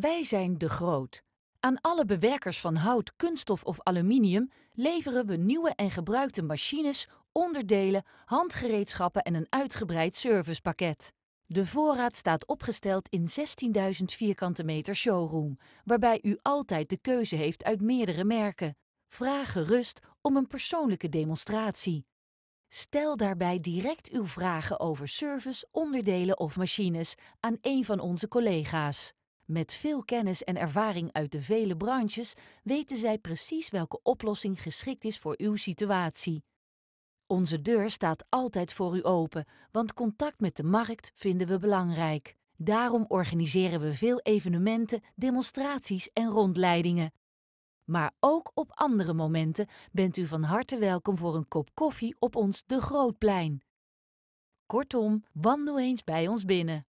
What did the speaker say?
Wij zijn de groot. Aan alle bewerkers van hout, kunststof of aluminium leveren we nieuwe en gebruikte machines, onderdelen, handgereedschappen en een uitgebreid servicepakket. De voorraad staat opgesteld in 16.000 vierkante meter showroom, waarbij u altijd de keuze heeft uit meerdere merken. Vraag gerust om een persoonlijke demonstratie. Stel daarbij direct uw vragen over service, onderdelen of machines aan een van onze collega's. Met veel kennis en ervaring uit de vele branches weten zij precies welke oplossing geschikt is voor uw situatie. Onze deur staat altijd voor u open, want contact met de markt vinden we belangrijk. Daarom organiseren we veel evenementen, demonstraties en rondleidingen. Maar ook op andere momenten bent u van harte welkom voor een kop koffie op ons De Grootplein. Kortom, wandel eens bij ons binnen.